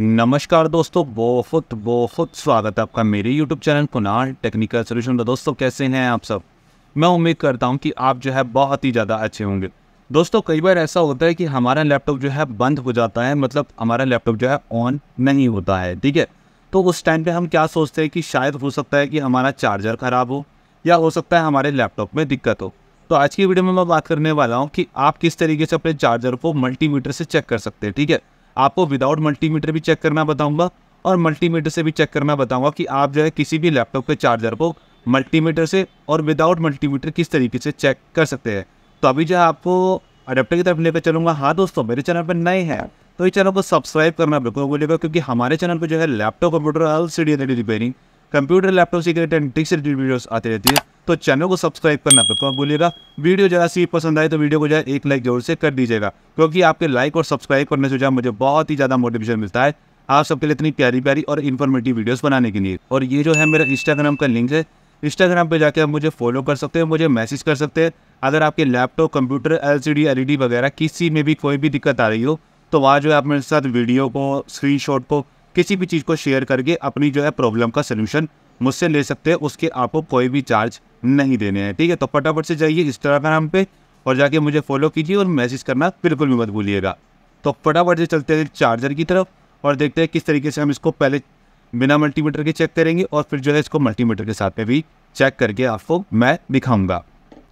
नमस्कार दोस्तों बहुत बहुत स्वागत है आपका मेरे YouTube चैनल कुनाल टेक्निकल सोल्यूशन पर दोस्तों कैसे हैं आप सब मैं उम्मीद करता हूं कि आप जो है बहुत ही ज़्यादा अच्छे होंगे दोस्तों कई बार ऐसा होता है कि हमारा लैपटॉप जो है बंद हो जाता है मतलब हमारा लैपटॉप जो है ऑन नहीं होता है ठीक है तो उस टाइम पर हम क्या सोचते हैं कि शायद हो सकता है कि हमारा चार्जर ख़राब हो या हो सकता है हमारे लैपटॉप में दिक्कत हो तो आज की वीडियो में मैं बात करने वाला हूँ कि आप किस तरीके से अपने चार्जर को मल्टीमीटर से चेक कर सकते हैं ठीक है आपको विदाउट मल्टीमीटर भी चेक करना बताऊँगा और मल्टीमीटर से भी चेक करना बताऊंगा कि आप जो है किसी भी लैपटॉप के चार्जर को मल्टीमीटर से और विदाउट मल्टीमीटर किस तरीके से चेक कर सकते हैं तो अभी जो है आपको अडेप्टर की तरफ लेकर चलूँगा हाँ दोस्तों मेरे चैनल पर नए हैं तो इस चैनल को सब्सक्राइब करना बिल्कुल बोलेगा क्योंकि हमारे चैनल पर जो है laptop computer L C D repairing computer laptop से एंड ट्रिक्स वीडियोज आते रहती है तो चैनल को सब्सक्राइब करना बिल्कुल भूलिएगा वीडियो जरा सी पसंद आए तो वीडियो को जो है एक लाइक जरूर से कर दीजिएगा क्योंकि आपके लाइक और सब्सक्राइब करने से जो मुझे बहुत ही ज़्यादा मोटिवेशन मिलता है आप सबके लिए इतनी प्यारी प्यारी और इन्फॉर्मेटिव वीडियोस बनाने के लिए और ये जो है मेरा इंस्टाग्राम का लिंक है इंस्टाग्राम पे जाके आप मुझे फॉलो कर सकते हैं मुझे मैसेज कर सकते हैं अगर आपके लैपटॉप कंप्यूटर एलसीडी एलईडी वगैरह किसी में भी कोई भी दिक्कत आ रही हो तो वहाँ जो है आप मेरे साथ वीडियो को स्क्रीनशॉट को किसी भी चीज़ को शेयर करके अपनी जो है प्रॉब्लम का सोल्यूशन मुझसे ले सकते हैं उसके आपको कोई भी चार्ज नहीं देने हैं ठीक है तो फटाफट से जाइए इंस्टाग्राम पे और जाके मुझे फॉलो कीजिए और मैसेज करना बिल्कुल भी मत भूलिएगा तो फटाफट से चलते हैं चार्जर की तरफ और देखते हैं किस तरीके से हम इसको पहले बिना मल्टीमीटर के चेक करेंगे और फिर जो है इसको मल्टीमीटर के साथ में भी चेक करके आपको मैं दिखाऊंगा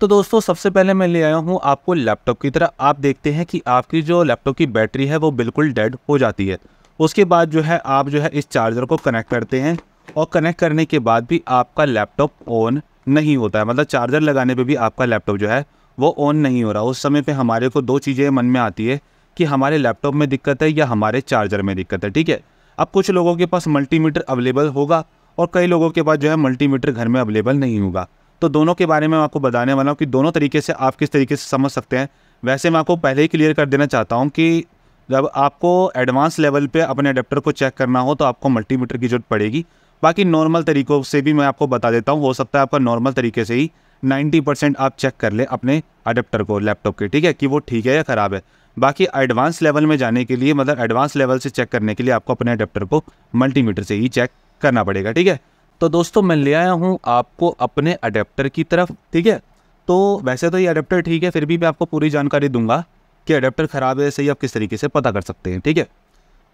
तो दोस्तों सबसे पहले मैं ले आया हूँ आपको लैपटॉप की तरह आप देखते हैं कि आपकी जो लैपटॉप की बैटरी है वो बिल्कुल डेड हो जाती है उसके बाद जो है आप जो है इस चार्जर को कनेक्ट करते हैं और कनेक्ट करने के बाद भी आपका लैपटॉप ऑन नहीं होता है मतलब चार्जर लगाने पे भी आपका लैपटॉप जो है वो ऑन नहीं हो रहा उस समय पे हमारे को दो चीज़ें मन में आती है कि हमारे लैपटॉप में दिक्कत है या हमारे चार्जर में दिक्कत है ठीक है अब कुछ लोगों के पास मल्टीमीटर अवेलेबल होगा और कई लोगों के पास जो है मल्टीमीटर घर में अवेलेबल नहीं होगा तो दोनों के बारे में आपको बताने वाला हूँ कि दोनों तरीके से आप किस तरीके से समझ सकते हैं वैसे मैं आपको पहले ही क्लियर कर देना चाहता हूँ कि जब आपको एडवांस लेवल पे अपने अडेप्टर को चेक करना हो तो आपको मल्टीमीटर की जरूरत पड़ेगी बाकी नॉर्मल तरीक़ों से भी मैं आपको बता देता हूँ हो सकता है आपका नॉर्मल तरीके से ही 90 परसेंट आप चेक कर ले अपने अडेप्टर को लैपटॉप के ठीक है कि वो ठीक है या ख़राब है बाकी एडवांस लेवल में जाने के लिए मतलब एडवांस लेवल से चेक करने के लिए आपको अपने अडेप्टर को मल्टीमीटर से ही चेक करना पड़ेगा ठीक है तो दोस्तों मैं ले आया हूँ आपको अपने अडेप्टर की तरफ ठीक है तो वैसे तो ये अडेप्टर ठीक है फिर भी मैं आपको पूरी जानकारी दूंगा कि अडेप्टर ख़राब है सही आप किस तरीके से पता कर सकते हैं ठीक है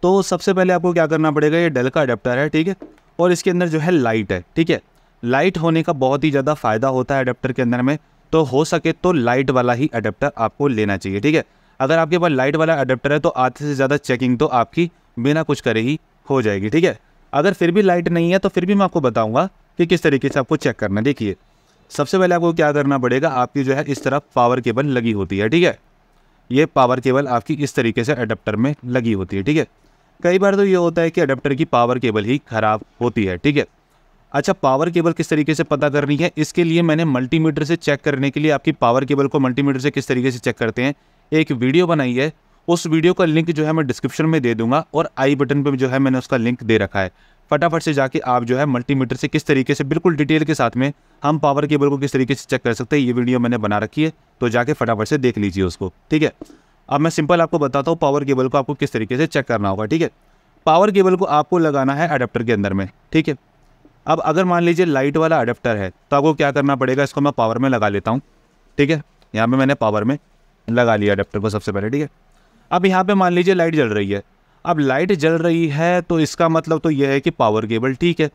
तो सबसे पहले आपको क्या करना पड़ेगा ये डेल का अडेप्टर है ठीक है और इसके अंदर जो है लाइट है ठीक है लाइट होने का बहुत ही ज़्यादा फ़ायदा होता है अडेप्टर के अंदर में तो हो सके तो लाइट वाला ही अडेप्टर आपको लेना चाहिए ठीक है अगर आपके पास लाइट वाला अडेप्टर है तो आधे से ज़्यादा चेकिंग तो आपकी बिना कुछ करे ही हो जाएगी ठीक है अगर फिर भी लाइट नहीं है तो फिर भी मैं आपको बताऊँगा कि किस तरीके से आपको चेक करना देखिए सबसे पहले आपको क्या करना पड़ेगा आपकी जो है इस तरफ पावर केबल लगी होती है ठीक है ये पावर केबल आपकी इस तरीके से अडेप्टर में लगी होती है ठीक है कई बार तो ये होता है कि अडेप्टर की पावर केबल ही ख़राब होती है ठीक है अच्छा पावर केबल किस तरीके से पता करनी है इसके लिए मैंने मल्टीमीटर से चेक करने के लिए आपकी पावर केबल को मल्टीमीटर से किस तरीके से चेक करते हैं एक वीडियो बनाई है उस वीडियो का लिंक जो है मैं डिस्क्रिप्शन में दे दूंगा और आई बटन पर जो है मैंने उसका लिंक दे रखा है फटाफट से जाके आप जो है मल्टीमीटर से किस तरीके से बिल्कुल डिटेल के साथ में हम पावर केबल को किस तरीके से चेक कर सकते हैं ये वीडियो मैंने बना रखी है तो जाके फटाफट से देख लीजिए उसको ठीक है अब मैं सिंपल आपको बताता हूँ पावर केबल को आपको किस तरीके से चेक करना होगा ठीक है पावर केबल को आपको लगाना है अडेप्टर के अंदर में ठीक है अब अगर मान लीजिए लाइट वाला अडेप्टर है तो आपको क्या करना पड़ेगा इसको मैं पावर में लगा लेता हूँ ठीक है यहाँ पर मैंने पावर में लगा लिया अडेप्टर को सबसे पहले ठीक है अब यहाँ पर मान लीजिए लाइट जल रही है अब लाइट जल रही है तो इसका मतलब तो यह है कि पावर केबल ठीक है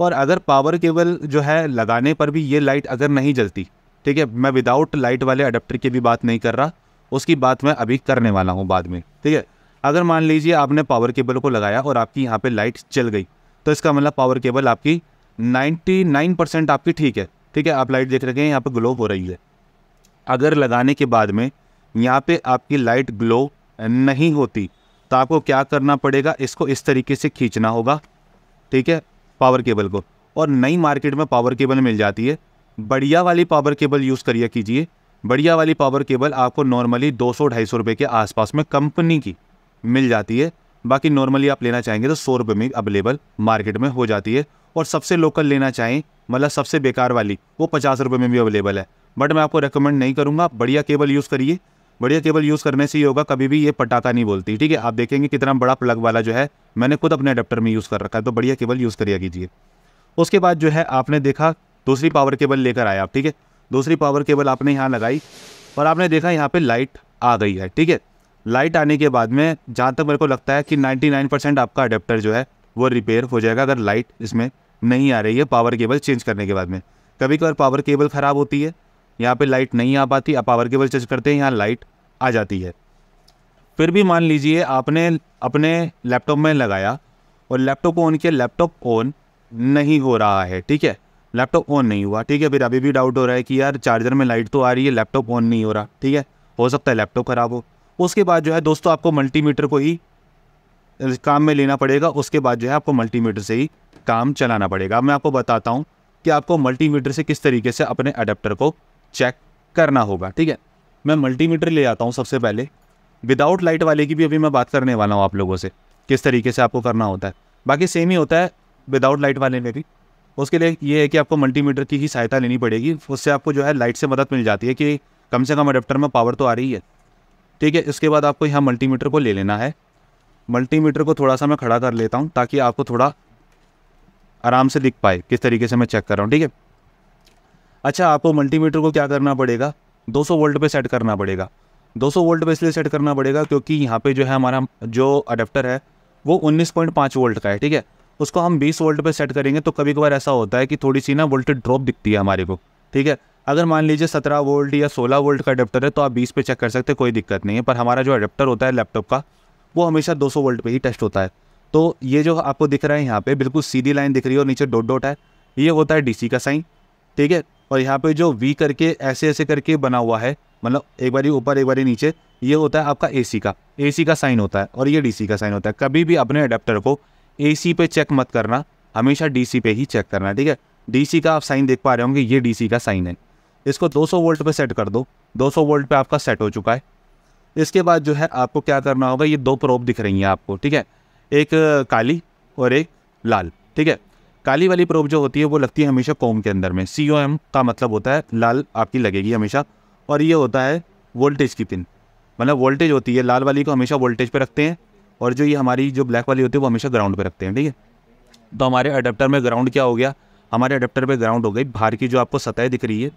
और अगर पावर केबल जो है लगाने पर भी ये लाइट अगर नहीं जलती ठीक है मैं विदाउट लाइट वाले अडेप्टर की भी बात नहीं कर रहा उसकी बात मैं अभी करने वाला हूँ बाद में ठीक है अगर मान लीजिए आपने पावर केबल को लगाया और आपकी यहाँ पे लाइट चल गई तो इसका मतलब पावर केबल आपकी 99 परसेंट आपकी ठीक है ठीक है आप लाइट देख रहे हैं यहाँ पे ग्लो हो रही है अगर लगाने के बाद में यहाँ पे आपकी लाइट ग्लो नहीं होती तो आपको क्या करना पड़ेगा इसको इस तरीके से खींचना होगा ठीक है पावर केबल को और नई मार्केट में पावर केबल मिल जाती है बढ़िया वाली पावर केबल यूज़ करिए कीजिए बढ़िया वाली पावर केबल आपको नॉर्मली दो सौ ढाई सौ रुपये के आसपास में कंपनी की मिल जाती है बाकी नॉर्मली आप लेना चाहेंगे तो सौ रुपये में अवेलेबल मार्केट में हो जाती है और सबसे लोकल लेना चाहें मतलब सबसे बेकार वाली वो पचास रुपये में भी अवेलेबल है बट मैं आपको रिकमेंड नहीं करूँगा आप बढ़िया केबल यूज़ करिए बढ़िया केबल यूज़ करने से ही होगा कभी भी ये पटाखा नहीं बोलती ठीक है आप देखेंगे कितना बड़ा प्लग वाला जो है मैंने खुद अपने अडेप्टर में यूज़ कर रखा है तो बढ़िया केबल यूज़ करिए कीजिए उसके बाद जो है आपने देखा दूसरी पावर केबल लेकर आया आप ठीक है दूसरी पावर केबल आपने यहाँ लगाई और आपने देखा यहाँ पे लाइट आ गई है ठीक है लाइट आने के बाद में जहाँ तक मेरे को लगता है कि 99% आपका अडेप्टर जो है वो रिपेयर हो जाएगा अगर लाइट इसमें नहीं आ रही है पावर केबल चेंज करने के बाद में कभी कभार पावर केबल ख़राब होती है यहाँ पर लाइट नहीं आ पाती आप पावर केबल चेंज करते हैं यहाँ लाइट आ जाती है फिर भी मान लीजिए आपने अपने लैपटॉप में लगाया और लैपटॉप ऑन किया लैपटॉप ऑन नहीं हो रहा है ठीक है लैपटॉप ऑन नहीं हुआ ठीक है फिर अभी भी डाउट हो रहा है कि यार चार्जर में लाइट तो आ रही है लैपटॉप ऑन नहीं हो रहा ठीक है हो सकता है लैपटॉप ख़राब हो उसके बाद जो है दोस्तों आपको मल्टीमीटर को ही काम में लेना पड़ेगा उसके बाद जो है आपको मल्टीमीटर से ही काम चलाना पड़ेगा अब मैं आपको बताता हूँ कि आपको मल्टीमीटर से किस तरीके से अपने अडेप्टर को चेक करना होगा ठीक है मैं मल्टीमीटर ले आता हूँ सबसे पहले विदाउट लाइट वाले की भी अभी मैं बात करने वाला हूँ आप लोगों से किस तरीके से आपको करना होता है बाकी सेम ही होता है विदाउट लाइट वाले में भी उसके लिए ये है कि आपको मल्टीमीटर की ही सहायता लेनी पड़ेगी उससे आपको जो है लाइट से मदद मिल जाती है कि कम से कम अडेप्टर में पावर तो आ रही है ठीक है इसके बाद आपको यहाँ मल्टीमीटर को ले लेना है मल्टीमीटर को थोड़ा सा मैं खड़ा कर लेता हूँ ताकि आपको थोड़ा आराम से दिख पाए किस तरीके से मैं चेक कर रहा हूँ ठीक है अच्छा आपको मल्टीमीटर को क्या करना पड़ेगा 200 वोल्ट पे सेट करना पड़ेगा 200 वोल्ट पे इसलिए सेट करना पड़ेगा क्योंकि यहाँ पे जो है हमारा जो अडेप्टर है वो 19.5 वोल्ट का है ठीक है उसको हम बीस वोल्ट पर सेट करेंगे तो कभी कभार ऐसा होता है कि थोड़ी सी ना वोल्टेज ड्रॉप दिखती है हमारे को ठीक है अगर मान लीजिए सत्रह वोल्ट या सोलह वोल्ट का अडेप्टर है तो आप बीस पे चेक कर सकते हैं कोई दिक्कत नहीं है पर हमारा जो अडेप्टर होता है लैपटॉप का वो हमेशा दो सौ वोल्ट पर ही टेस्ट होता है तो ये जो आपको दिख रहा है यहाँ पे बिल्कुल सीधी लाइन दिख रही है और नीचे डोट डोट है ये होता है डीसी का साइन ठीक है और यहाँ पे जो वी करके ऐसे ऐसे करके बना हुआ है मतलब एक बारी ऊपर एक बारी नीचे ये होता है आपका एसी का एसी का साइन होता है और ये डीसी का साइन होता है कभी भी अपने अडेप्टर को एसी पे चेक मत करना हमेशा डीसी पे ही चेक करना है ठीक है डीसी का आप साइन देख पा रहे होंगे ये डीसी का साइन है इसको 200 वोल्ट पे सेट कर दो 200 वोल्ट पे आपका सेट हो चुका है इसके बाद जो है आपको क्या करना होगा ये दो प्रोप दिख रही हैं आपको ठीक है एक काली और एक लाल ठीक है काली वाली प्रोप जो होती है वो लगती है हमेशा कॉम के अंदर में सी ओ एम का मतलब होता है लाल आपकी लगेगी हमेशा और ये होता है वोल्टेज की पिन मतलब वोल्टेज होती है लाल वाली को हमेशा वोल्टेज पर रखते हैं और जो ये हमारी जो ब्लैक वाली होती है वो हमेशा ग्राउंड पर रखते हैं ठीक है तो हमारे अडेप्टर में ग्राउंड क्या हो गया हमारे अडेप्टर पर ग्राउंड हो गई बाहर की जो आपको सतह दिख रही है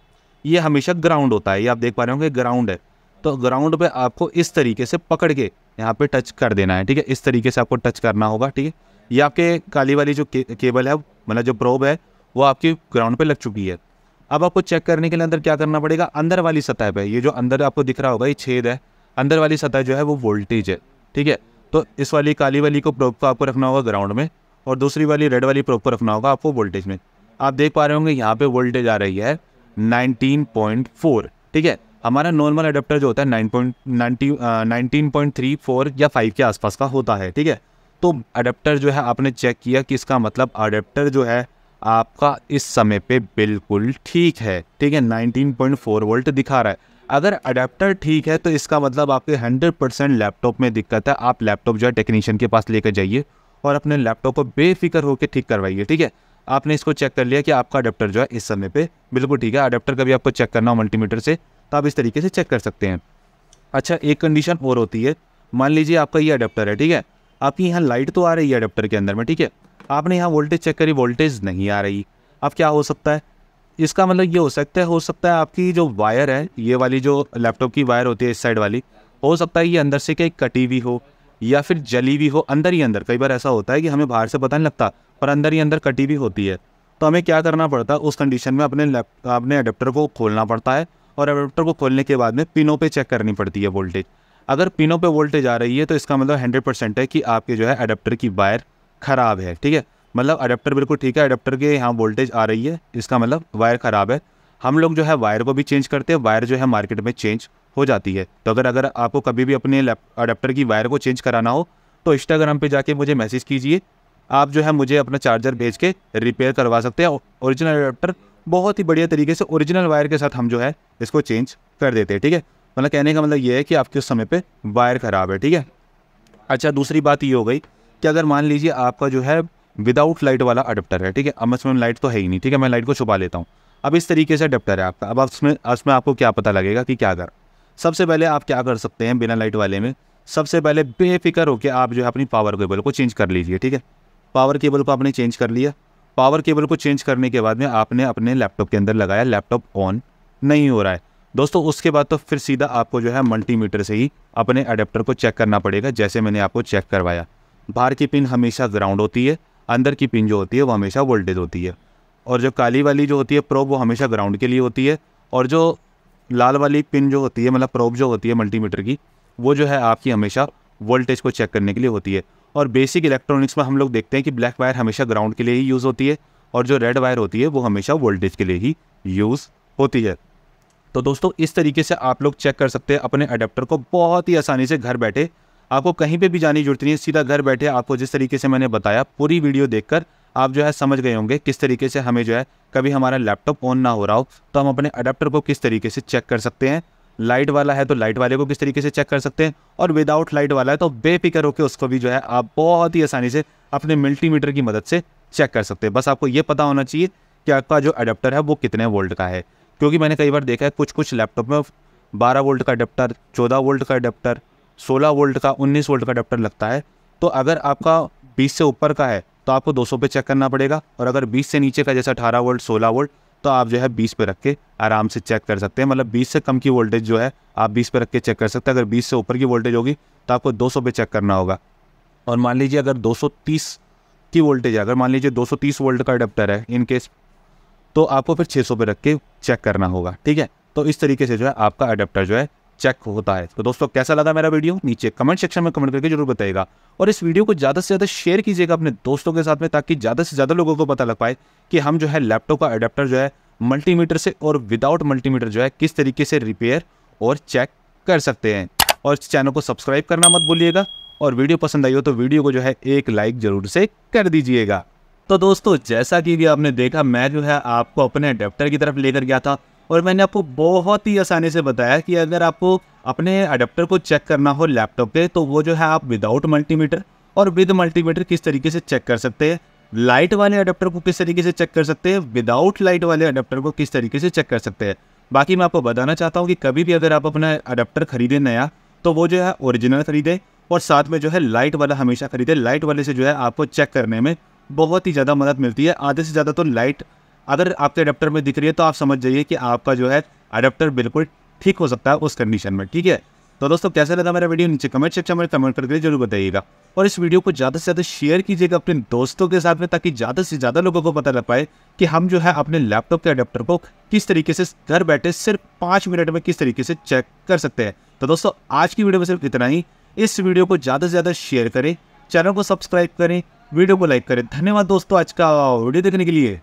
ये हमेशा ग्राउंड होता है ये आप देख पा रहे होंगे ग्राउंड है तो ग्राउंड पे आपको इस तरीके से पकड़ के यहाँ पे टच कर देना है ठीक है इस तरीके से आपको टच करना होगा ठीक है ये आपके काली वाली जो के, केबल है मतलब जो प्रोब है वो आपकी ग्राउंड पे लग चुकी है अब आपको चेक करने के लिए अंदर क्या करना पड़ेगा अंदर वाली सतह पे ये जो अंदर आपको दिख रहा होगा ये छेद है अंदर वाली सतह जो है वो वोल्टेज है ठीक है तो इस वाली काली वाली को प्रोप को आपको रखना होगा ग्राउंड में और दूसरी वाली रेड वाली प्रोप को रखना होगा आपको वोल्टेज में आप देख पा रहे होंगे यहाँ पे वोल्टेज आ रही है 19.4 ठीक है हमारा नॉर्मल अडेप्टर जो होता है nine point nineteen point three four या फाइव के आसपास का होता है ठीक है तो अडेप्टर जो है आपने चेक किया कि इसका मतलब अडेप्टर जो है आपका इस समय पे बिल्कुल ठीक है ठीक है 19.4 वोल्ट दिखा रहा है अगर अडेप्टर ठीक है तो इसका मतलब आपके 100% लैपटॉप में दिक्कत है आप लैपटॉप जो है टेक्नीशियन के पास लेकर जाइए और अपने लैपटॉप को बेफिक्र होकर ठीक करवाइए ठीक है आपने इसको चेक कर लिया कि आपका अडेप्टर जो है इस समय पे बिल्कुल ठीक है अडेप्टर का भी आपको चेक करना हो मल्टीमीटर से तो आप इस तरीके से चेक कर सकते हैं अच्छा एक कंडीशन और होती है मान लीजिए आपका ये अडेप्टर है ठीक है आपकी यहाँ लाइट तो आ रही है अडेप्टर के अंदर में ठीक है आपने यहाँ वोल्टेज चेक करी वोल्टेज नहीं आ रही अब क्या हो सकता है इसका मतलब ये हो सकता है हो सकता है आपकी जो वायर है ये वाली जो लैपटॉप की वायर होती है इस साइड वाली हो सकता है ये अंदर से कहीं कटी हुई हो या फिर जली हुई हो अंदर ही अंदर कई बार ऐसा होता है कि हमें बाहर से पता नहीं लगता पर अंदर ही अंदर कटी हुई होती है तो हमें क्या करना पड़ता है उस कंडीशन में अपने अपने अडेप्टर को खोलना पड़ता है और अडेप्टर को खोलने के बाद में पिनों पर चेक करनी पड़ती है वोल्टेज अगर पिनों पर वोल्टेज आ रही है तो इसका मतलब हंड्रेड परसेंट है कि आपके जो है अडेप्टर की वायर ख़राब है ठीक है मतलब अडेप्टर बिल्कुल ठीक है अडेप्टर के यहाँ वोल्टेज आ रही है इसका मतलब वायर ख़राब है हम लोग जो है वायर को भी चेंज करते हैं वायर जो है मार्केट में चेंज हो जाती है तो अगर अगर आपको कभी भी अपने अडेप्टर की वायर को चेंज कराना हो तो इंस्टाग्राम पर जाके मुझे मैसेज कीजिए आप जो है मुझे अपना चार्जर भेज के रिपेयर करवा सकते हैं ओरिजिनल अडेप्टर बहुत ही बढ़िया तरीके से ओरिजिनल वायर के साथ हम जो है इसको चेंज कर देते हैं ठीक है मतलब कहने का मतलब ये है कि आपके उस समय पर वायर ख़राब है ठीक है अच्छा दूसरी बात ये हो गई कि अगर मान लीजिए आपका जो है विदाउट लाइट वाला अडेप्टर है ठीक है अब इसमें लाइट तो है ही नहीं ठीक है मैं लाइट को छुपा लेता हूँ अब इस तरीके से अडेप्टर है आपका अब उसमें उसमें आपको क्या पता लगेगा कि क्या कर सबसे पहले आप क्या कर सकते हैं बिना लाइट वाले में सबसे पहले बेफिक्र होकर आप जो है अपनी पावर केबल को चेंज कर लीजिए ठीक है पावर केबल को आपने चेंज कर लिया पावर केबल को चेंज करने के बाद में आपने अपने लैपटॉप के अंदर लगाया लैपटॉप ऑन नहीं हो रहा है दोस्तों उसके बाद तो फिर सीधा आपको जो है मल्टीमीटर से ही अपने अडेप्टर को चेक करना पड़ेगा जैसे मैंने आपको चेक करवाया बाहर की पिन हमेशा ग्राउंड होती है अंदर की पिन जो होती है वो हमेशा वोल्टेज होती है और जो काली वाली जो होती है प्रोब वो हमेशा ग्राउंड के लिए होती है और जो लाल वाली पिन जो होती है मतलब प्रोब जो होती है मल्टीमीटर की वो जो है आपकी हमेशा वोल्टेज को चेक करने के लिए होती है और बेसिक इलेक्ट्रॉनिक्स में हम लोग देखते हैं कि ब्लैक वायर हमेशा ग्राउंड के लिए ही यूज़ होती है और जो रेड वायर होती है वो हमेशा वोल्टेज के लिए ही यूज़ होती है तो दोस्तों इस तरीके से आप लोग चेक कर सकते हैं अपने अडेप्टर को बहुत ही आसानी से घर बैठे आपको कहीं पे भी जाने की जरूरत नहीं है सीधा घर बैठे आपको जिस तरीके से मैंने बताया पूरी वीडियो देखकर आप जो है समझ गए होंगे किस तरीके से हमें जो है कभी हमारा लैपटॉप ऑन ना हो रहा हो तो हम अपने अडेप्टर को किस तरीके से चेक कर सकते हैं लाइट वाला है तो लाइट वाले को किस तरीके से चेक कर सकते हैं और विदाउट लाइट वाला है तो बेफिक्र होकर उसको भी जो है आप बहुत ही आसानी से अपने मल्टीमीटर की मदद से चेक कर सकते हैं बस आपको ये पता होना चाहिए कि आपका जो अडेप्टर है वो कितने वोल्ट का है क्योंकि मैंने कई बार देखा है कुछ कुछ लैपटॉप में बारह वोल्ट का अडेप्टर चौदह वोल्ट का अडेप्टर सोलह वोल्ट का उन्नीस वोल्ट का अडेप्टर लगता है तो अगर आपका बीस से ऊपर का है तो आपको दो सौ पे चेक करना पड़ेगा और अगर बीस से नीचे का जैसे अठारह वोल्ट सोलह वोल्ट तो आप जो है बीस पे रख के आराम से चेक कर सकते हैं मतलब बीस से कम की वोल्टेज जो है आप बीस पे रख के चेक कर सकते हैं अगर बीस से ऊपर की वोल्टेज होगी तो आपको दो सौ पे चेक करना होगा और मान लीजिए अगर दो सौ तीस की वोल्टेज है अगर मान लीजिए दो सौ तीस वोल्ट का अडेप्टर है इन केस तो आपको फिर छः सौ पे रख के चेक करना होगा ठीक है तो इस तरीके से जो है आपका अडेप्टर जो है चेक होता है तो दोस्तों कैसा लगा मेरा वीडियो नीचे कमेंट सेक्शन में कमेंट करके जरूर बताएगा और इस वीडियो को ज़्यादा से ज़्यादा शेयर कीजिएगा अपने दोस्तों के साथ में ताकि ज़्यादा से ज़्यादा लोगों को पता लग पाए कि हम जो है लैपटॉप का अडेप्टर जो है मल्टीमीटर से और विदाउट मल्टीमीटर जो है किस तरीके से रिपेयर और चेक कर सकते हैं और इस चैनल को सब्सक्राइब करना मत भूलिएगा और वीडियो पसंद आई हो तो वीडियो को जो है एक लाइक ज़रूर से कर दीजिएगा तो दोस्तों जैसा कि भी आपने देखा मैं जो है आपको अपने अडेप्टर की तरफ लेकर गया था और मैंने आपको बहुत ही आसानी से बताया कि अगर आपको अपने अडेप्टर को चेक करना हो लैपटॉप पे तो वो जो है आप विदाउट मल्टीमीटर और विद मल्टीमीटर किस तरीके से चेक कर सकते हैं लाइट वाले अडेप्टर को किस तरीके से चेक कर सकते हैं विदाउट लाइट वाले अडेप्टर को किस तरीके से चेक कर सकते हैं बाकी मैं आपको बताना चाहता हूँ कि कभी भी अगर आप अपना अडेप्टर खरीदें नया तो वो जो है ओरिजिनल खरीदें और साथ में जो है लाइट वाला हमेशा खरीदें लाइट वाले से जो है आपको चेक करने में बहुत ही ज़्यादा मदद मिलती है आधे से ज़्यादा तो लाइट अगर आपके अडेप्टर में दिख रही है तो आप समझ जाइए कि आपका जो है अडेप्टर बिल्कुल ठीक हो सकता है उस कंडीशन में ठीक है तो दोस्तों कैसा लगा मेरा वीडियो नीचे कमेंट सेक्शन में कमेंट करके जरूर बताइएगा और इस वीडियो को ज़्यादा से ज़्यादा शेयर कीजिएगा अपने दोस्तों के साथ में ताकि ज़्यादा से ज़्यादा लोगों को पता लग पाए कि हम जो है अपने लैपटॉप के अडेप्टर को किस तरीके से घर बैठे सिर्फ पाँच मिनट में किस तरीके से चेक कर सकते हैं तो दोस्तों आज की वीडियो में सिर्फ इतना ही इस वीडियो को ज़्यादा से ज़्यादा शेयर करें चैनल को सब्सक्राइब करें वीडियो को लाइक करें धन्यवाद दोस्तों आज का वीडियो देखने के लिए